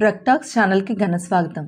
ప్రక్టాక్స్ ఛానల్కి ఘన స్వాగతం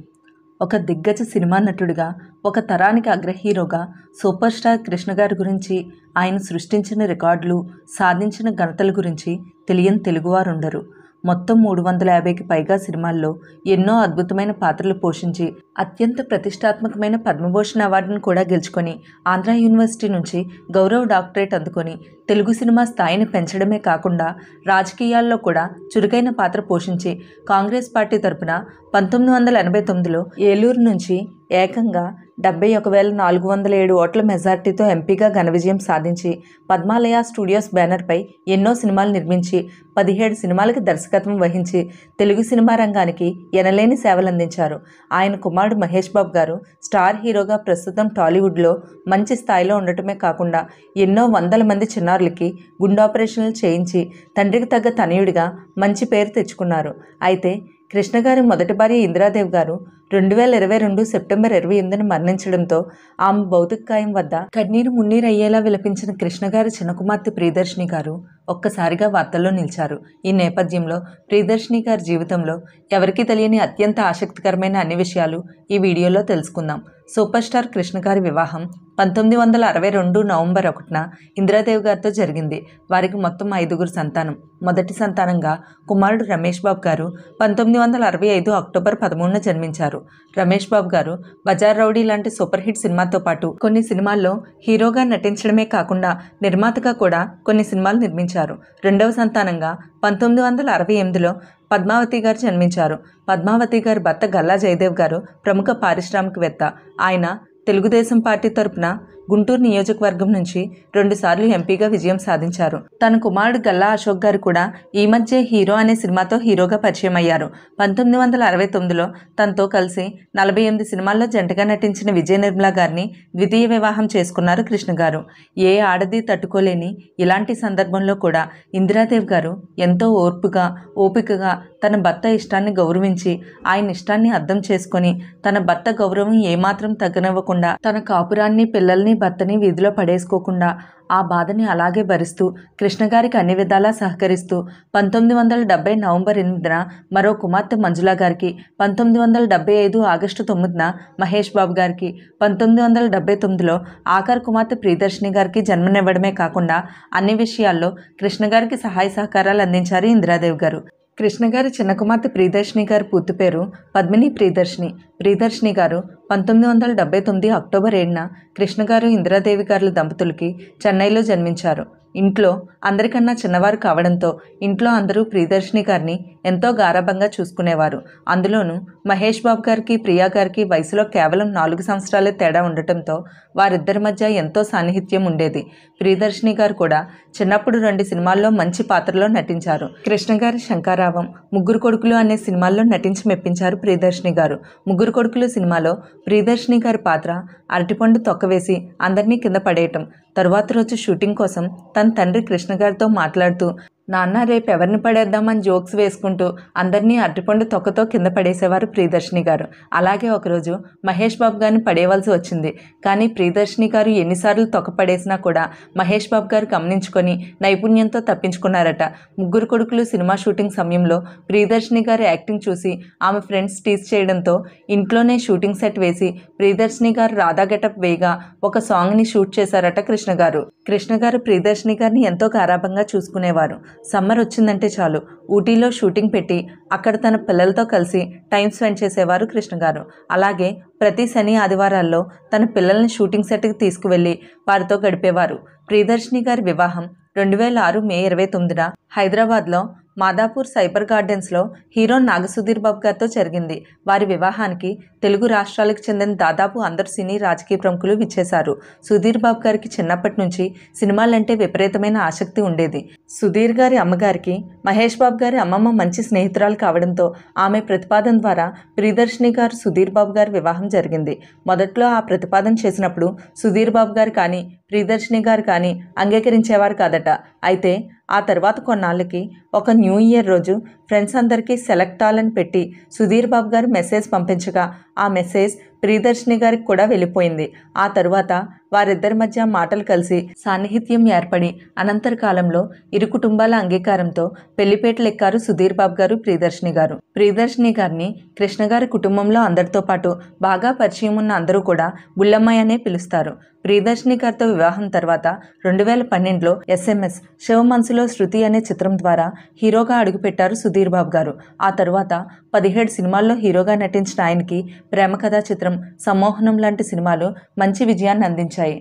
ఒక దిగ్గజ సినిమా నటుడిగా ఒక తరానికి అగ్ర హీరోగా సూపర్ స్టార్ కృష్ణ గారి గురించి ఆయన సృష్టించిన రికార్డులు సాధించిన ఘనతల గురించి తెలియని తెలుగువారుండరు మొత్తం మూడు వందల యాభైకి పైగా సినిమాల్లో ఎన్నో అద్భుతమైన పాత్రలు పోషించి అత్యంత ప్రతిష్టాత్మకమైన పద్మభూషణ్ అవార్డును కూడా గెలుచుకొని ఆంధ్ర యూనివర్సిటీ నుంచి గౌరవ డాక్టరేట్ అందుకొని తెలుగు సినిమా స్థాయిని పెంచడమే కాకుండా రాజకీయాల్లో కూడా చురుకైన పాత్ర పోషించి కాంగ్రెస్ పార్టీ తరపున పంతొమ్మిది వందల ఎనభై తొమ్మిదిలో ఏలూరు నుంచి ఏకంగా డెబ్బై ఒక వేల నాలుగు వందల ఏడు ఓట్ల మెజార్టీతో ఎంపీగా ఘన విజయం సాధించి పద్మాలయ స్టూడియోస్ బ్యానర్పై ఎన్నో సినిమాలు నిర్మించి పదిహేడు సినిమాలకు దర్శకత్వం వహించి తెలుగు సినిమా రంగానికి ఎనలేని సేవలందించారు ఆయన కుమారుడు మహేష్ బాబు గారు స్టార్ హీరోగా ప్రస్తుతం టాలీవుడ్లో మంచి స్థాయిలో ఉండటమే కాకుండా ఎన్నో వందల మంది చిన్నారులకి గుండె ఆపరేషన్లు చేయించి తండ్రికి తగ్గ తనయుడిగా మంచి పేరు తెచ్చుకున్నారు అయితే కృష్ణ గారి మొదటి భార్య ఇందిరాదేవి గారు రెండు వేల ఇరవై రెండు సెప్టెంబర్ ఇరవై ఎనిమిదిని మరణించడంతో ఆమె భౌతికకాయం వద్ద కన్నీరు మున్నీరు అయ్యేలా విలపించిన కృష్ణ చిన్న కుమార్తె ప్రియదర్శిని గారు ఒక్కసారిగా వార్తల్లో నిలిచారు ఈ నేపథ్యంలో ప్రియదర్శిని గారి జీవితంలో ఎవరికి తెలియని అత్యంత ఆసక్తికరమైన అన్ని విషయాలు ఈ వీడియోలో తెలుసుకుందాం సూపర్ స్టార్ కృష్ణ గారి వివాహం పంతొమ్మిది వందల అరవై రెండు నవంబర్ ఒకటిన ఇందిరాదేవి గారితో జరిగింది వారికి మొత్తం ఐదుగురు సంతానం మొదటి సంతానంగా కుమారుడు రమేష్ బాబు గారు పంతొమ్మిది వందల అరవై ఐదు అక్టోబర్ పదమూడున జన్మించారు రమేష్ బాబు గారు బజార్ రౌడీ లాంటి సూపర్ హిట్ సినిమాతో పాటు కొన్ని సినిమాల్లో హీరోగా నటించడమే కాకుండా నిర్మాతగా కూడా కొన్ని సినిమాలు నిర్మించారు జన్మించారు రెండవ సంతానంగా పంతొమ్మిది వందల అరవై ఎనిమిదిలో పద్మావతి గారు జన్మించారు పద్మావతి గారి భర్త గల్లా జయదేవ్ గారు ప్రముఖ పారిశ్రామికవేత్త ఆయన తెలుగుదేశం పార్టీ తరపున గుంటూరు నియోజకవర్గం నుంచి రెండుసార్లు ఎంపీగా విజయం సాధించారు తన కుమారుడు గల్లా అశోక్ గారు కూడా ఈ మధ్య హీరో అనే సినిమాతో హీరోగా పరిచయం అయ్యారు పంతొమ్మిది వందల అరవై తొమ్మిదిలో తనతో కలిసి నలభై ఎనిమిది సినిమాల్లో జంటగా నటించిన విజయ నిర్మల గారిని ద్వితీయ వివాహం చేసుకున్నారు కృష్ణ గారు ఏ ఆడది తట్టుకోలేని ఇలాంటి సందర్భంలో కూడా ఇందిరాదేవి గారు ఎంతో ఓర్పుగా ఓపికగా తన భర్త ఇష్టాన్ని గౌరవించి ఆయన ఇష్టాన్ని అర్థం చేసుకొని తన భర్త గౌరవం ఏమాత్రం తగ్గనివ్వకుండా తన కాపురాన్ని పిల్లల్ని భర్తని వీధిలో పడేసుకోకుండా ఆ బాధని అలాగే భరిస్తూ కృష్ణగారికి అన్ని విధాలా సహకరిస్తూ పంతొమ్మిది వందల డెబ్బై నవంబర్ ఎనిమిదిన మరో కుమార్తె మంజులా గారికి పంతొమ్మిది వందల డెబ్బై ఐదు ఆగస్టు తొమ్మిదిన మహేష్ బాబు గారికి పంతొమ్మిది వందల డెబ్బై తొమ్మిదిలో ఆఖర్ కుమార్తె ప్రియదర్శిని గారికి జన్మనివ్వడమే కాకుండా అన్ని విషయాల్లో కృష్ణగారికి సహాయ సహకారాలు అందించారు ఇందిరాదేవి గారు కృష్ణ గారి చిన్న కుమార్తె ప్రియదర్శిని గారి పూర్తి పేరు పద్మిని ప్రియదర్శిని ప్రియదర్శిని గారు పంతొమ్మిది వందల డెబ్బై తొమ్మిది అక్టోబర్ ఏడున కృష్ణ గారు ఇందిరాదేవి గారుల దంపతులకి చెన్నైలో జన్మించారు ఇంట్లో అందరికన్నా చిన్నవారు కావడంతో ఇంట్లో అందరూ ప్రియదర్శిని గారిని ఎంతో గారాభంగా చూసుకునేవారు అందులోనూ మహేష్ బాబు గారికి ప్రియా గారికి వయసులో కేవలం నాలుగు సంవత్సరాలే తేడా ఉండటంతో వారిద్దరి మధ్య ఎంతో సాన్నిహిత్యం ఉండేది ప్రియదర్శిని గారు కూడా చిన్నప్పుడు రెండు సినిమాల్లో మంచి పాత్రలో నటించారు కృష్ణ గారి శంకారావం ముగ్గురు కొడుకులు అనే సినిమాల్లో నటించి మెప్పించారు ప్రియదర్శిని గారు ముగ్గురు కొడుకులు సినిమాలో ప్రియదర్శిని గారి పాత్ర అరటిపండు తొక్కవేసి అందరినీ కింద పడేయటం తరువాత రోజు షూటింగ్ కోసం తన తండ్రి కృష్ణ గారితో మాట్లాడుతూ నాన్న రేపు ఎవరిని పడేద్దామని జోక్స్ వేసుకుంటూ అందరినీ అరటిపండు తొక్కతో కింద పడేసేవారు ప్రియదర్శిని గారు అలాగే ఒకరోజు మహేష్ బాబు గారిని పడేయవలసి వచ్చింది కానీ ప్రియదర్శిని గారు ఎన్నిసార్లు తొక్క పడేసినా కూడా మహేష్ బాబు గారు గమనించుకొని నైపుణ్యంతో తప్పించుకున్నారట ముగ్గురు కొడుకులు సినిమా షూటింగ్ సమయంలో ప్రియదర్శిని గారు యాక్టింగ్ చూసి ఆమె ఫ్రెండ్స్ టీస్ చేయడంతో ఇంట్లోనే షూటింగ్ సెట్ వేసి ప్రియదర్శిని గారు రాధా గెటప్ వేయగా ఒక సాంగ్ని షూట్ చేశారట కృష్ణ గారు కృష్ణ గారు ప్రియదర్శిని గారిని ఎంతో గారాభంగా చూసుకునేవారు సమ్మర్ వచ్చిందంటే చాలు ఊటీలో షూటింగ్ పెట్టి అక్కడ తన పిల్లలతో కలిసి టైం స్పెండ్ చేసేవారు కృష్ణ గారు అలాగే ప్రతి శని ఆదివారాల్లో తన పిల్లల్ని షూటింగ్ సెట్కి తీసుకువెళ్ళి వారితో గడిపేవారు ప్రియదర్శిని గారి వివాహం రెండు వేల ఆరు మే ఇరవై తొమ్మిదిన హైదరాబాద్లో మాదాపూర్ సైబర్ గార్డెన్స్లో హీరో నాగసుధీర్ బాబు గారితో జరిగింది వారి వివాహానికి తెలుగు రాష్ట్రాలకు చెందిన దాదాపు అందరు సినీ రాజకీయ ప్రముఖులు విచ్చేశారు సుధీర్ బాబు గారికి చిన్నప్పటి నుంచి సినిమాలంటే విపరీతమైన ఆసక్తి ఉండేది సుధీర్ గారి అమ్మగారికి మహేష్ బాబు గారి అమ్మమ్మ మంచి స్నేహితురాలు కావడంతో ఆమె ప్రతిపాదన ద్వారా ప్రియదర్శిని గారు సుధీర్ బాబు గారి వివాహం జరిగింది మొదట్లో ఆ ప్రతిపాదన చేసినప్పుడు సుధీర్ బాబు గారు కానీ ప్రియదర్శిని గారు కానీ అంగీకరించేవారు కాదట అయితే ఆ తర్వాత కొన్నాళ్ళకి ఒక న్యూ ఇయర్ రోజు ఫ్రెండ్స్ అందరికీ సెలెక్ట్ అవ్వాలని పెట్టి సుధీర్ బాబు గారు మెసేజ్ పంపించగా ఆ మెసేజ్ ప్రియదర్శిని గారికి కూడా వెళ్ళిపోయింది ఆ తరువాత వారిద్దరి మధ్య మాటలు కలిసి సాన్నిహిత్యం ఏర్పడి అనంతర కాలంలో ఇరు కుటుంబాల అంగీకారంతో పెళ్లిపేటలెక్కారు సుధీర్ బాబు గారు ప్రియదర్శిని గారు ప్రియదర్శిని గారిని కృష్ణ గారి కుటుంబంలో అందరితో పాటు బాగా పరిచయం ఉన్న అందరూ కూడా బుల్లమ్మాయి అనే పిలుస్తారు ప్రియదర్శిని గారితో వివాహం తర్వాత రెండు వేల పన్నెండులో ఎస్ఎంఎస్ శివ మనసులో శృతి అనే చిత్రం ద్వారా హీరోగా అడుగుపెట్టారు సుధీర్ బాబు గారు ఆ తర్వాత పదిహేడు సినిమాల్లో హీరోగా నటించిన ఆయనకి ప్రేమ కథా చిత్రం చిత్రం సమ్మోహనం లాంటి సినిమాలు మంచి విజయాన్ని అందించాయి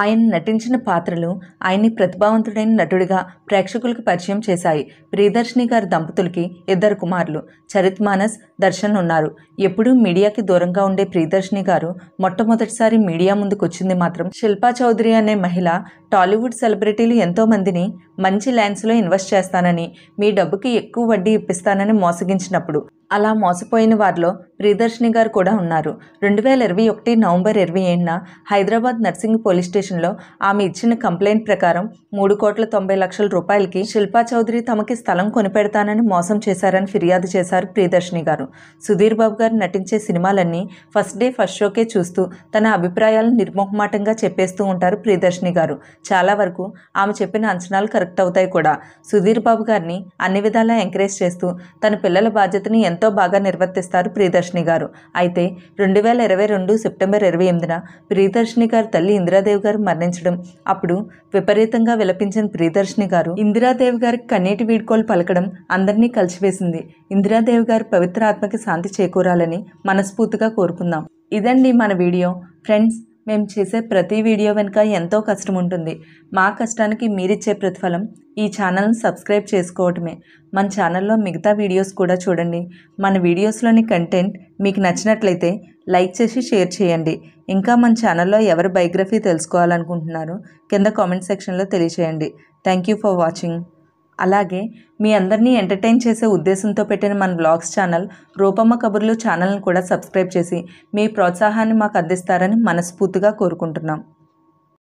ఆయన నటించిన పాత్రలు ఆయన్ని ప్రతిభావంతుడైన నటుడిగా ప్రేక్షకులకు పరిచయం చేశాయి ప్రియదర్శిని గారి దంపతులకి ఇద్దరు కుమారులు చరిత్ మానస్ దర్శన్ ఉన్నారు ఎప్పుడూ మీడియాకి దూరంగా ఉండే ప్రియదర్శిని గారు మొట్టమొదటిసారి మీడియా ముందుకు వచ్చింది మాత్రం శిల్పా చౌదరి అనే మహిళ టాలీవుడ్ సెలబ్రిటీలు ఎంతోమందిని మంచి ల్యాండ్స్లో ఇన్వెస్ట్ చేస్తానని మీ డబ్బుకి ఎక్కువ వడ్డీ ఇప్పిస్తానని మోసగించినప్పుడు అలా మోసపోయిన వారిలో ప్రియదర్శిని గారు కూడా ఉన్నారు రెండు వేల ఇరవై ఒకటి నవంబర్ ఇరవై ఏడున హైదరాబాద్ నర్సింగ్ పోలీస్ స్టేషన్లో ఆమె ఇచ్చిన కంప్లైంట్ ప్రకారం మూడు కోట్ల తొంభై లక్షల రూపాయలకి శిల్పా చౌదరి తమకి స్థలం కొనిపెడతానని మోసం చేశారని ఫిర్యాదు చేశారు ప్రియదర్శిని గారు సుధీర్ బాబు గారు నటించే సినిమాలన్నీ ఫస్ట్ డే ఫస్ట్ షోకే చూస్తూ తన అభిప్రాయాలను నిర్మోహమాటంగా చెప్పేస్తూ ఉంటారు ప్రియదర్శిని గారు చాలా వరకు ఆమె చెప్పిన అంచనాలు కరెక్ట్ కరెక్ట్ అవుతాయి కూడా సుధీర్ బాబు గారిని అన్ని విధాలా ఎంకరేజ్ చేస్తూ తన పిల్లల బాధ్యతని ఎంతో బాగా నిర్వర్తిస్తారు ప్రియదర్శిని గారు అయితే రెండు వేల ఇరవై రెండు సెప్టెంబర్ ఇరవై ఎనిమిదిన ప్రియదర్శిని గారు తల్లి ఇందిరాదేవి గారు మరణించడం అప్పుడు విపరీతంగా విలపించిన ప్రియదర్శిని గారు ఇందిరాదేవి గారికి కన్నీటి వీడ్కోలు పలకడం అందరినీ కలిసివేసింది ఇందిరాదేవి గారు పవిత్ర ఆత్మకి శాంతి చేకూరాలని మనస్ఫూర్తిగా కోరుకుందాం ఇదండి మన వీడియో ఫ్రెండ్స్ మేము చేసే ప్రతి వీడియో వెనుక ఎంతో కష్టం ఉంటుంది మా కష్టానికి మీరిచ్చే ప్రతిఫలం ఈ ఛానల్ని సబ్స్క్రైబ్ చేసుకోవటమే మన ఛానల్లో మిగతా వీడియోస్ కూడా చూడండి మన వీడియోస్లోని కంటెంట్ మీకు నచ్చినట్లయితే లైక్ చేసి షేర్ చేయండి ఇంకా మన ఛానల్లో ఎవరి బయోగ్రఫీ తెలుసుకోవాలనుకుంటున్నారో కింద కామెంట్ సెక్షన్లో తెలియచేయండి థ్యాంక్ యూ ఫర్ వాచింగ్ అలాగే మీ అందరినీ ఎంటర్టైన్ చేసే ఉద్దేశంతో పెట్టిన మన బ్లాగ్స్ ఛానల్ రూపమ్మ కబుర్లు ఛానల్ని కూడా సబ్స్క్రైబ్ చేసి మీ ప్రోత్సాహాన్ని మాకు అందిస్తారని మనస్ఫూర్తిగా కోరుకుంటున్నాం